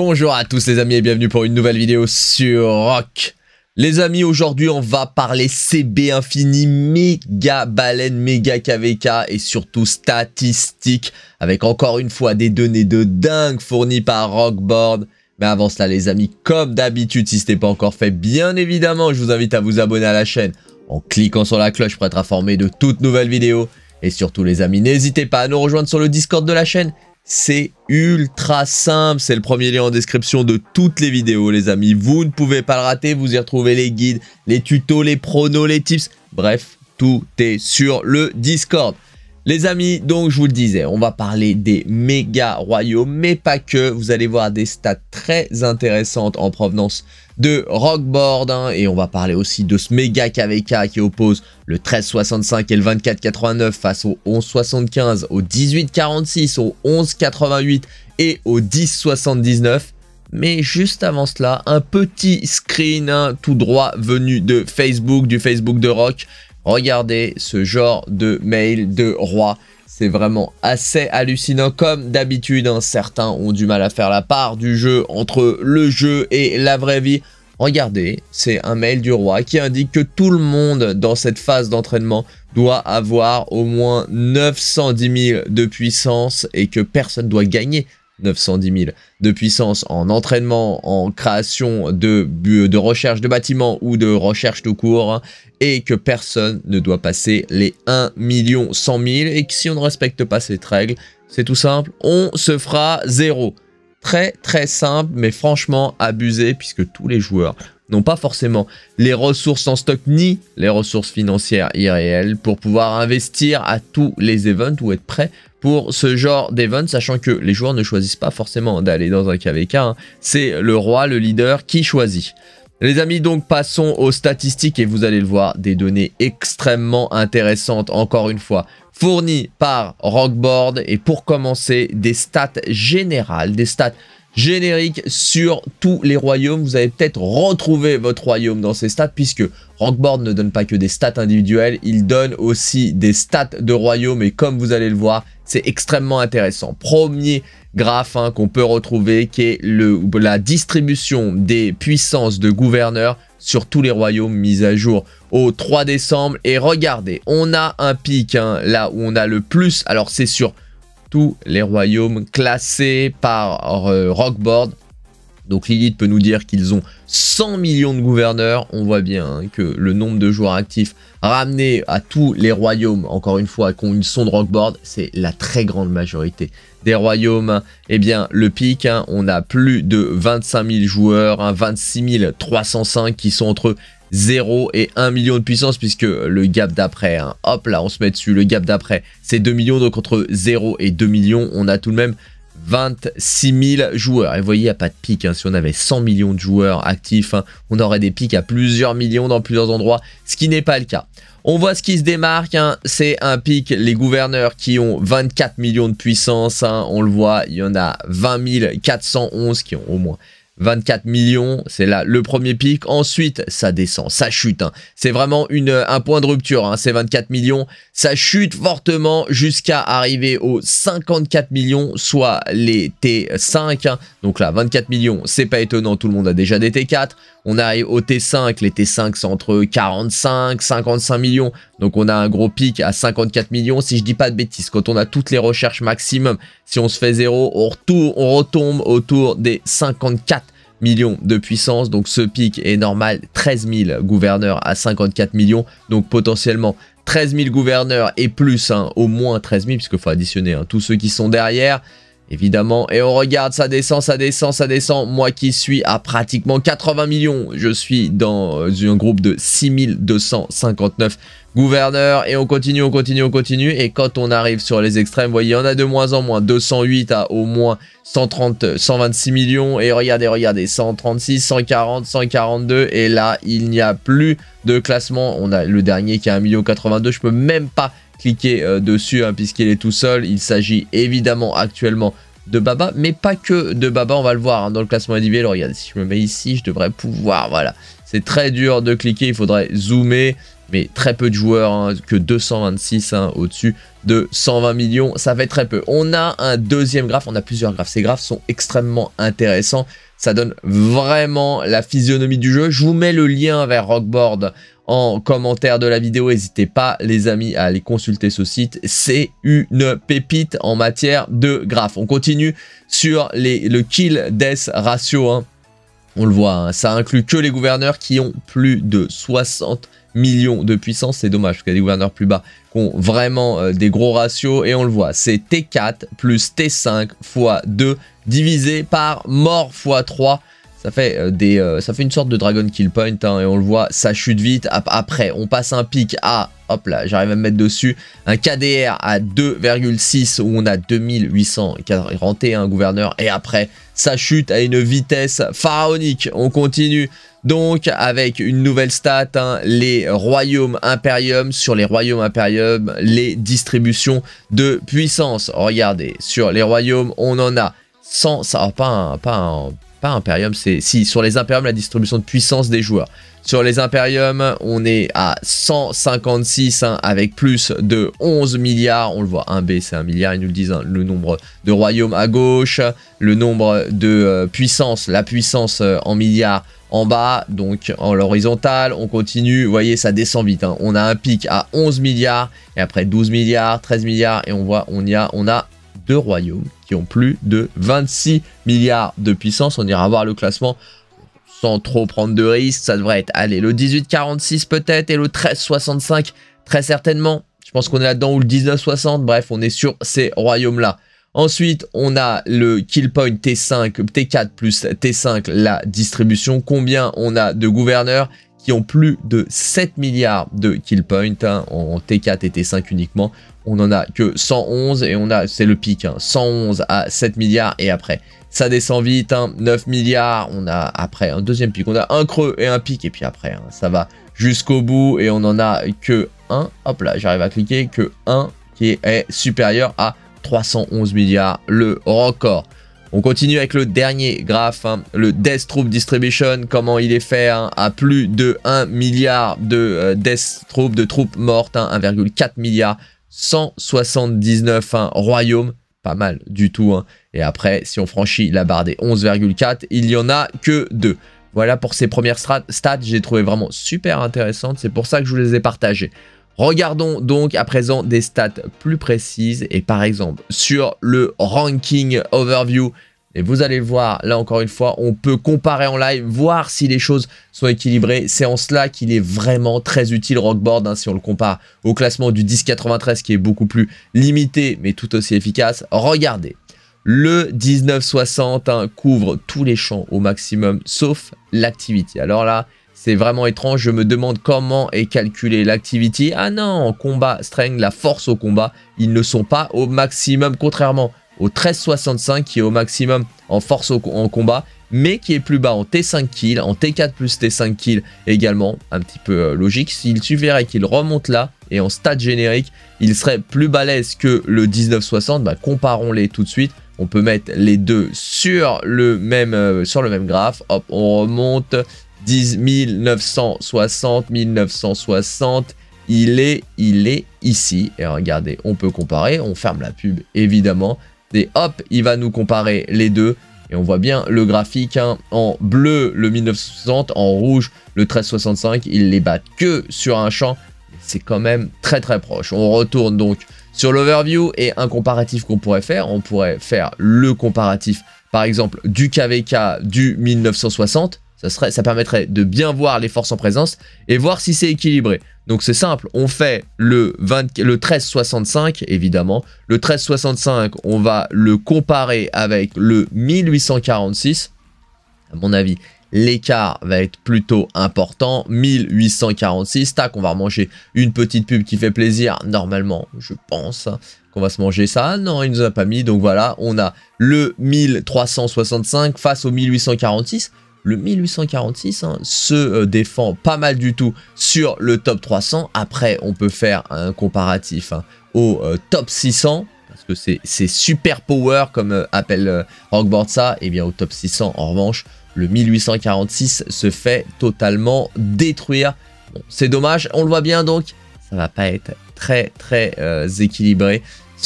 Bonjour à tous les amis et bienvenue pour une nouvelle vidéo sur Rock. Les amis, aujourd'hui on va parler CB Infini, méga baleine, méga KVK et surtout statistiques avec encore une fois des données de dingue fournies par Rockboard. Mais avant cela les amis, comme d'habitude, si ce n'est pas encore fait, bien évidemment, je vous invite à vous abonner à la chaîne en cliquant sur la cloche pour être informé de toutes nouvelles vidéos. Et surtout les amis, n'hésitez pas à nous rejoindre sur le Discord de la chaîne c'est ultra simple, c'est le premier lien en description de toutes les vidéos les amis. Vous ne pouvez pas le rater, vous y retrouvez les guides, les tutos, les pronos, les tips, bref, tout est sur le Discord. Les amis, donc je vous le disais, on va parler des méga royaumes, mais pas que. Vous allez voir des stats très intéressantes en provenance de Rockboard, hein, et on va parler aussi de ce méga KVK qui oppose le 1365 et le 2489 face au 1175, au 1846, au 1188 et au 1079. Mais juste avant cela, un petit screen hein, tout droit venu de Facebook, du Facebook de Rock. Regardez ce genre de mail de roi. C'est vraiment assez hallucinant. Comme d'habitude, hein, certains ont du mal à faire la part du jeu entre le jeu et la vraie vie. Regardez, c'est un mail du roi qui indique que tout le monde dans cette phase d'entraînement doit avoir au moins 910 000 de puissance et que personne doit gagner 910 000 de puissance en entraînement, en création de, de recherche de bâtiments ou de recherche tout court, hein, et que personne ne doit passer les 1 million 100 000, et que si on ne respecte pas cette règle, c'est tout simple, on se fera zéro. Très très simple, mais franchement abusé, puisque tous les joueurs n'ont pas forcément les ressources en stock ni les ressources financières irréelles pour pouvoir investir à tous les events ou être prêts pour ce genre d'event, sachant que les joueurs ne choisissent pas forcément d'aller dans un KVK, hein. c'est le roi, le leader qui choisit. Les amis, donc passons aux statistiques et vous allez le voir, des données extrêmement intéressantes, encore une fois, fournies par Rockboard. Et pour commencer, des stats générales, des stats génériques sur tous les royaumes. Vous allez peut-être retrouver votre royaume dans ces stats puisque Rockboard ne donne pas que des stats individuelles, il donne aussi des stats de royaume et comme vous allez le voir, c'est extrêmement intéressant. Premier graphe qu'on peut retrouver qui est le, la distribution des puissances de gouverneurs sur tous les royaumes mis à jour au 3 décembre. Et regardez, on a un pic hein, là où on a le plus. Alors c'est sur tous les royaumes classés par euh, Rockboard donc Lilith peut nous dire qu'ils ont 100 millions de gouverneurs. On voit bien hein, que le nombre de joueurs actifs ramenés à tous les royaumes, encore une fois, qui ont une sonde rockboard, c'est la très grande majorité des royaumes. Eh bien, le pic, hein, on a plus de 25 000 joueurs, 26 hein, 305 qui sont entre 0 et 1 million de puissance puisque le gap d'après, hop là on se met dessus, le gap d'après c'est 2 millions donc entre 0 et 2 millions on a tout de même 26 000 joueurs. Et vous voyez, il n'y a pas de pic. Hein. Si on avait 100 millions de joueurs actifs, hein, on aurait des pics à plusieurs millions dans plusieurs endroits, ce qui n'est pas le cas. On voit ce qui se démarque, hein. c'est un pic, les gouverneurs qui ont 24 millions de puissance, on le voit, il y en a 20 411 qui ont au moins 24 millions, c'est là le premier pic. Ensuite, ça descend, ça chute. Hein. C'est vraiment une, euh, un point de rupture, hein, ces 24 millions. Ça chute fortement jusqu'à arriver aux 54 millions, soit les T5. Hein. Donc là, 24 millions, c'est pas étonnant, tout le monde a déjà des T4. On arrive au T5, les T5 sont entre 45, 55 millions. Donc on a un gros pic à 54 millions. Si je dis pas de bêtises, quand on a toutes les recherches maximum, si on se fait zéro, on, on retombe autour des 54 millions de puissance. Donc ce pic est normal, 13 000 gouverneurs à 54 millions. Donc potentiellement 13 000 gouverneurs et plus, hein, au moins 13 000, puisqu'il faut additionner hein, tous ceux qui sont derrière. Évidemment, et on regarde, ça descend, ça descend, ça descend. Moi qui suis à pratiquement 80 millions, je suis dans euh, un groupe de 6259 gouverneur. Et on continue, on continue, on continue. Et quand on arrive sur les extrêmes, vous voyez, on a de moins en moins. 208 à au moins 130, 126 millions. Et regardez, regardez, 136, 140, 142. Et là, il n'y a plus de classement. On a le dernier qui a 1 82 Je peux même pas cliquer euh, dessus hein, puisqu'il est tout seul. Il s'agit évidemment actuellement de Baba, mais pas que de Baba, on va le voir hein, dans le classement individuel. Regardez, si je me mets ici, je devrais pouvoir, voilà. C'est très dur de cliquer, il faudrait zoomer mais très peu de joueurs, hein, que 226 hein, au-dessus de 120 millions, ça fait très peu. On a un deuxième graphe, on a plusieurs graphes, ces graphes sont extrêmement intéressants, ça donne vraiment la physionomie du jeu. Je vous mets le lien vers Rockboard en commentaire de la vidéo, n'hésitez pas les amis à aller consulter ce site, c'est une pépite en matière de graphes. On continue sur le kill-death ratio, hein. on le voit, ça inclut que les gouverneurs qui ont plus de 60 millions de puissance. C'est dommage, parce qu'il y a des gouverneurs plus bas qui ont vraiment euh, des gros ratios. Et on le voit, c'est T4 plus T5 fois 2 divisé par mort fois 3. Ça fait, euh, des, euh, ça fait une sorte de Dragon Kill Point, hein, et on le voit, ça chute vite. Après, on passe un pic à, hop là, j'arrive à me mettre dessus, un KDR à 2,6 où on a 2841 gouverneur et après, ça chute à une vitesse pharaonique. On continue donc avec une nouvelle stat, hein, les royaumes impériums. sur les royaumes impériums, les distributions de puissance. Regardez, sur les royaumes, on en a 100, ça, pas pas un pas Imperium, c'est si sur les Imperiums la distribution de puissance des joueurs. Sur les impériums on est à 156 hein, avec plus de 11 milliards. On le voit, un b c'est un milliard, ils nous le disent, hein, le nombre de royaumes à gauche, le nombre de euh, puissance, la puissance euh, en milliards en bas, donc en l'horizontale, on continue, vous voyez ça descend vite, hein. on a un pic à 11 milliards, et après 12 milliards, 13 milliards, et on voit on y a, on a deux royaumes qui ont plus de 26 milliards de puissance. On ira voir le classement sans trop prendre de risques. Ça devrait être, allez, le 1846 peut-être et le 1365 très certainement. Je pense qu'on est là-dedans ou le 1960. Bref, on est sur ces royaumes-là. Ensuite, on a le kill point T5, T4 plus T5, la distribution. Combien on a de gouverneurs qui ont plus de 7 milliards de kill points hein. en T4 et T5 uniquement. On en a que 111 et on a, c'est le pic, 111 hein. à 7 milliards et après. Ça descend vite, 9 hein. milliards, on a après un deuxième pic, on a un creux et un pic et puis après ça va jusqu'au bout et on en a que un, hop là j'arrive à cliquer, que un qui est supérieur à 311 milliards, le record. On continue avec le dernier graphe, hein. le Death Troop Distribution, comment il est fait hein, à plus de 1 milliard de euh, Death Troop, de troupes mortes, 1,4 milliard, 179 royaumes, pas mal du tout. Hein. Et après, si on franchit la barre des 11,4, il n'y en a que deux. Voilà pour ces premières stats, j'ai trouvé vraiment super intéressantes, c'est pour ça que je vous les ai partagées. Regardons donc à présent des stats plus précises et par exemple sur le ranking overview et vous allez voir, là encore une fois, on peut comparer en live, voir si les choses sont équilibrées. C'est en cela qu'il est vraiment très utile Rockboard, hein, si on le compare au classement du 1093 qui est beaucoup plus limité, mais tout aussi efficace. Regardez, le 1960 hein, couvre tous les champs au maximum, sauf l'activité. Alors là, c'est vraiment étrange, je me demande comment est calculée l'activity. Ah non, en combat, strength, la force au combat, ils ne sont pas au maximum, contrairement au 1365 qui est au maximum en force au, en combat, mais qui est plus bas en T5 kill, en T4 plus T5 kill également, un petit peu euh, logique. S'il suffirait qu'il remonte là et en stade générique, il serait plus balèze que le 1960, bah, comparons-les tout de suite. On peut mettre les deux sur le même, euh, sur le même graphe. Hop, on remonte 10 1960. Il est, il est ici. Et regardez, on peut comparer. On ferme la pub, évidemment. Et hop, il va nous comparer les deux. Et on voit bien le graphique hein. en bleu, le 1960, en rouge, le 1365. Il les bat que sur un champ. C'est quand même très très proche. On retourne donc sur l'overview et un comparatif qu'on pourrait faire. On pourrait faire le comparatif, par exemple, du KVK du 1960 ça, serait, ça permettrait de bien voir les forces en présence et voir si c'est équilibré. Donc c'est simple, on fait le, 1365 évidemment. Le 1365, on va le comparer avec le 1846. À mon avis, l'écart va être plutôt important. 1846, tac, on va manger une petite pub qui fait plaisir. Normalement, je pense hein, qu'on va se manger ça. Ah non, il nous a pas mis. Donc voilà, on a le 1365 face au 1846 le 1846 hein, se euh, défend pas mal du tout sur le top 300. Après, on peut faire un comparatif hein, au euh, top 600 parce que c'est super power comme euh, appelle Rockboard ça. Et eh bien au top 600, en revanche, le 1846 se fait totalement détruire. c'est dommage, on le voit bien donc, ça va pas être très très équilibré.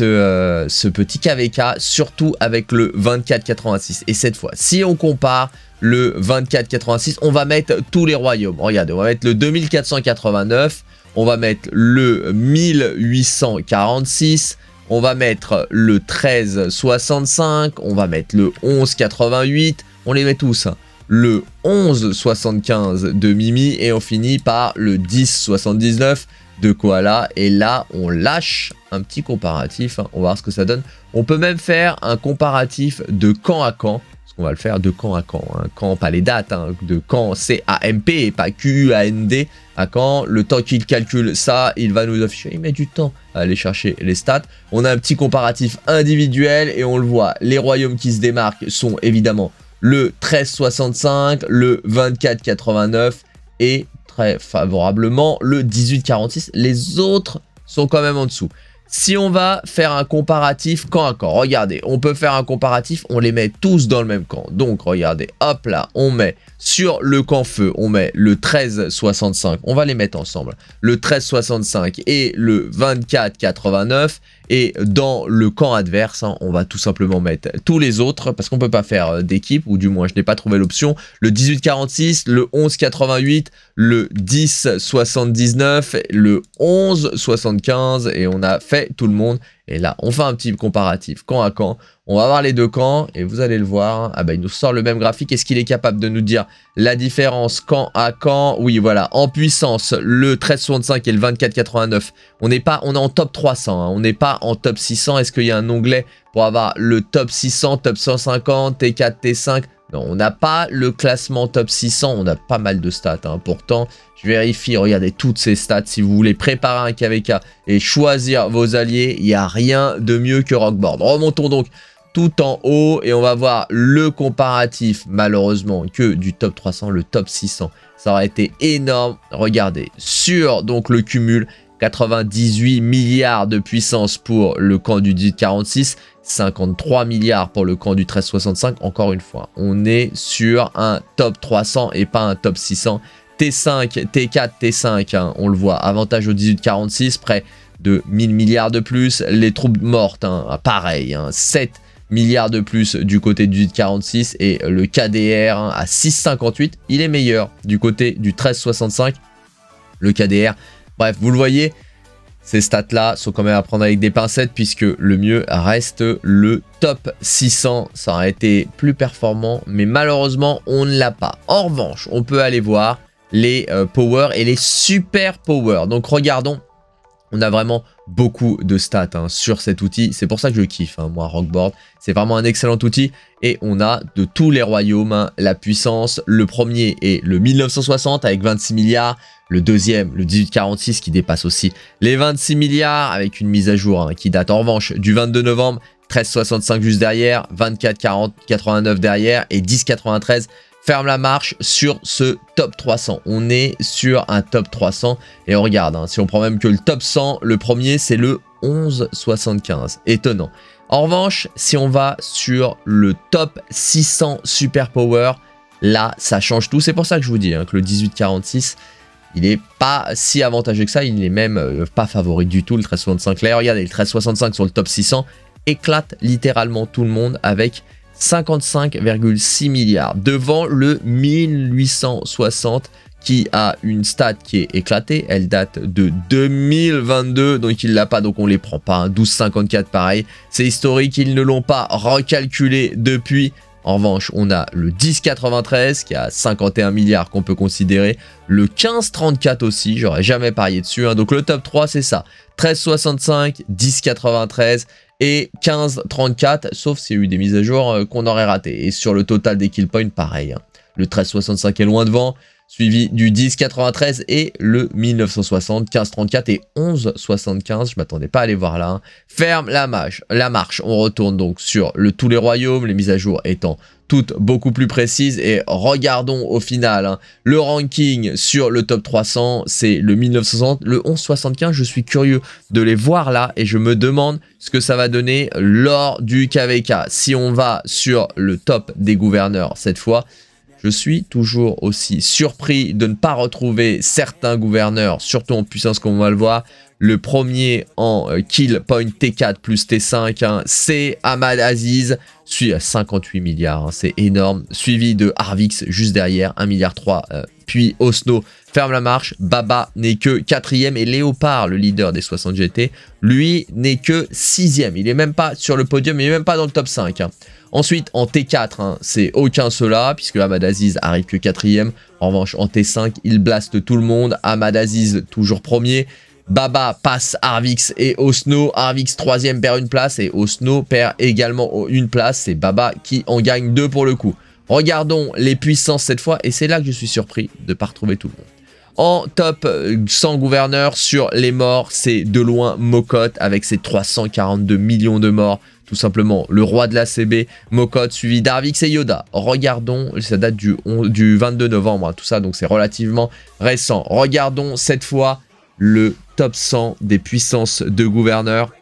Euh, ce, petit KVK, surtout avec le 2486. Et cette fois, si on compare le 2486, on va mettre tous les royaumes. Regardez, on va mettre le 2489, on va mettre le 1846, on va mettre le 1365, on va mettre le 1188, on les met tous. Hein. Le 1175 de Mimi et on finit par le 1079 de Koala. Et là, on lâche un petit comparatif. Hein. On va voir ce que ça donne. On peut même faire un comparatif de camp à camp. ce qu'on va le faire de camp à camp. Hein. Camp, pas les dates. Hein. De camp c'est a et pas q a À quand le temps qu'il calcule ça, il va nous afficher. Il met du temps à aller chercher les stats. On a un petit comparatif individuel et on le voit. Les royaumes qui se démarquent sont évidemment le 1365, le 2489 et favorablement le 18-46, Les autres sont quand même en dessous. Si on va faire un comparatif camp à camp, regardez, on peut faire un comparatif, on les met tous dans le même camp. Donc, regardez, hop là, on met sur le camp feu, on met le 13-65, On va les mettre ensemble. Le 13-65 et le 24-89, et dans le camp adverse, hein, on va tout simplement mettre tous les autres parce qu'on peut pas faire euh, d'équipe, ou du moins je n'ai pas trouvé l'option. Le 18-46, le 11-88, le 10-79, le 11-75, et on a fait tout le monde. Et là, on fait un petit comparatif camp à camp. On va voir les deux camps et vous allez le voir. Ah ben il nous sort le même graphique. Est-ce qu'il est capable de nous dire la différence camp à camp Oui voilà, en puissance, le 1365 et le 2489. On n'est pas, on est en top 300, hein. on n'est pas en top 600. Est-ce qu'il y a un onglet pour avoir le top 600, top 150, T4, T5 non, on n'a pas le classement top 600, on a pas mal de stats. Hein. Pourtant, je vérifie, regardez toutes ces stats. Si vous voulez préparer un KVK et choisir vos alliés, il n'y a rien de mieux que Rockboard. Remontons donc en haut et on va voir le comparatif malheureusement que du top 300 le top 600 ça aurait été énorme regardez sur donc le cumul 98 milliards de puissance pour le camp du 46 53 milliards pour le camp du 1365 encore une fois on est sur un top 300 et pas un top 600 T5 T4 T5 on le voit avantage au 1846 près de 1000 milliards de plus les troupes mortes hein, pareil 7 hein, milliards de plus du côté du 46 et le KDR à 6,58, il est meilleur du côté du 13,65, le KDR. Bref, vous le voyez, ces stats-là sont quand même à prendre avec des pincettes puisque le mieux reste le top 600. Ça aurait été plus performant, mais malheureusement, on ne l'a pas. En revanche, on peut aller voir les euh, powers power et les super power. Donc regardons on a vraiment beaucoup de stats hein, sur cet outil. C'est pour ça que je kiffe, hein, moi, Rockboard. C'est vraiment un excellent outil. Et on a de tous les royaumes hein. la puissance. Le premier est le 1960 avec 26 milliards. Le deuxième, le 1846 qui dépasse aussi les 26 milliards avec une mise à jour qui date en revanche du 22 novembre. 13,65 juste derrière, 24,89 derrière et 10,93 ferme la marche sur ce top 300. On est sur un top 300 et on regarde, hein, si on prend même que le top 100, le premier c'est le 11,75. Étonnant. En revanche, si on va sur le top 600 Super Power, là ça change tout. C'est pour ça que je vous dis hein, que le 18,46 il n'est pas si avantageux que ça, il n'est même euh, pas favori du tout le 1365. Là regardez, le 1365 sur le top 600 éclate littéralement tout le monde avec 55,6 milliards devant le 1860 qui a une stat qui est éclatée. Elle date de 2022, donc il l'a pas, donc on les prend pas. 12,54 hein. pareil. C'est historique, ils ne l'ont pas recalculé depuis. En revanche, on a le 10,93 qui a 51 milliards qu'on peut considérer. Le 15,34 aussi, j'aurais jamais parié dessus. Hein. Donc le top 3, c'est ça. 13,65, 10,93 et 15-34, sauf s'il y a eu des mises à jour euh, qu'on aurait raté. Et sur le total des kill points, pareil. Hein. le Le 1365 est loin devant, suivi du 10 93 et le 1960, 1534 et 75 Je m'attendais pas à aller voir là. Hein. Ferme la marche. La marche. On retourne donc sur le tous les royaumes, les mises à jour étant toutes beaucoup plus précises. Et regardons au final, hein. le ranking sur le top 300, c'est le 1960. Le 1175, je suis curieux de les voir là et je me demande ce que ça va donner lors du KVK. Si on va sur le top des gouverneurs cette fois, je suis toujours aussi surpris de ne pas retrouver certains gouverneurs, surtout en puissance comme on va le voir. Le premier en euh, kill point T4 plus T5, hein. c'est Ahmad Aziz, suivi à 58 milliards, hein. c'est énorme. Suivi de Harvix juste derrière, 1 milliard 3. Euh. puis Osno ferme la marche, Baba n'est que quatrième et Léopard, le leader des 60 GT, lui n'est que sixième. Il n'est même pas sur le podium, il n'est même pas dans le top 5. Hein. Ensuite, en T4, c'est aucun cela, puisque Ahmad Aziz arrive que quatrième. En revanche, en T5, il blaste tout le monde. Ahmad Aziz, toujours premier. Baba passe Arvix et Osno. Arvix troisième perd une place et Osno perd également une place. C'est Baba qui en gagne deux pour le coup. Regardons les puissances cette fois et c'est là que je suis surpris de ne pas retrouver tout le monde. En top 100 euh, gouverneurs sur les morts, c'est de loin Mokot avec ses 342 millions de morts. Tout simplement, le roi de la CB, Mokot, suivi d'Arvix et Yoda. Regardons, ça date du, 22 novembre, hein, tout ça, donc c'est relativement récent. Regardons cette fois le top 100 des puissances de gouverneur.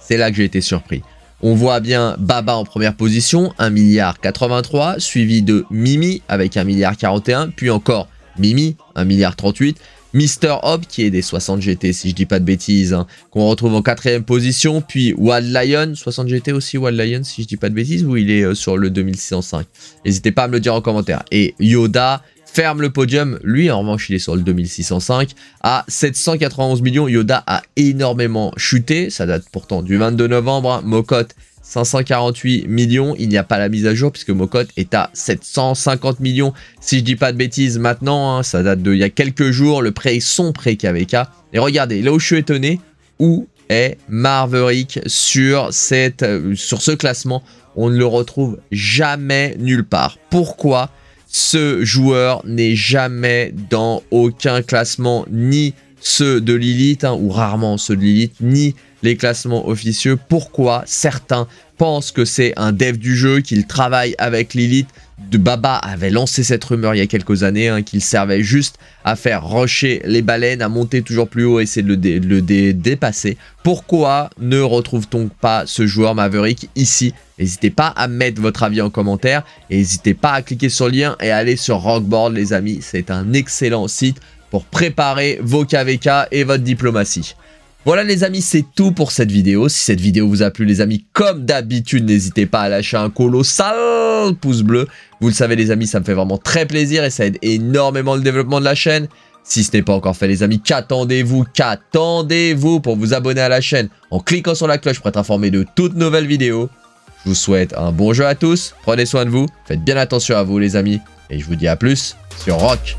C'est là que j'ai été surpris. On voit bien Baba en première position, 1 milliard 83, suivi de Mimi avec 1 milliard 41, puis encore Mimi, 1 milliard 38, Mister Hobb qui est des 60 GT si je dis pas de bêtises, hein, qu'on retrouve en quatrième position, puis Wild Lion, 60 GT aussi Wild Lion si je dis pas de bêtises, Où il est euh, sur le 2605. N'hésitez pas à me le dire en commentaire. Et Yoda ferme le podium. Lui, en revanche, il est sur le 2605 à 791 millions. Yoda a énormément chuté. Ça date pourtant du 22 novembre. Mokot 548 millions. Il n'y a pas la mise à jour puisque Mokot est à 750 millions. Si je dis pas de bêtises maintenant, hein, ça date d'il y a quelques jours, le prêt, son prêt KVK. Et regardez, là où je suis étonné, où est Marverick sur, cette, euh, sur ce classement On ne le retrouve jamais nulle part. Pourquoi ce joueur n'est jamais dans aucun classement, ni ceux de Lilith, hein, ou rarement ceux de l'élite, ni les classements officieux. Pourquoi certains pensent que c'est un dev du jeu, qu'il travaille avec Lilith de Baba avait lancé cette rumeur il y a quelques années, hein, qu'il servait juste à faire rusher les baleines, à monter toujours plus haut et essayer de le, dépasser. Pourquoi ne retrouve-t-on pas ce joueur Maverick ici N'hésitez pas à mettre votre avis en commentaire et n'hésitez pas à cliquer sur le lien et aller sur Rockboard les amis, c'est un excellent site pour préparer vos KVK et votre diplomatie. Voilà les amis, c'est tout pour cette vidéo. Si cette vidéo vous a plu les amis, comme d'habitude, n'hésitez pas à lâcher un colossal pouce bleu. Vous le savez les amis, ça me fait vraiment très plaisir et ça aide énormément le développement de la chaîne. Si ce n'est pas encore fait les amis, qu'attendez-vous Qu'attendez-vous pour vous abonner à la chaîne en cliquant sur la cloche pour être informé de toutes nouvelles vidéos. Je vous souhaite un bon jeu à tous, prenez soin de vous, faites bien attention à vous les amis, et je vous dis à plus sur Rock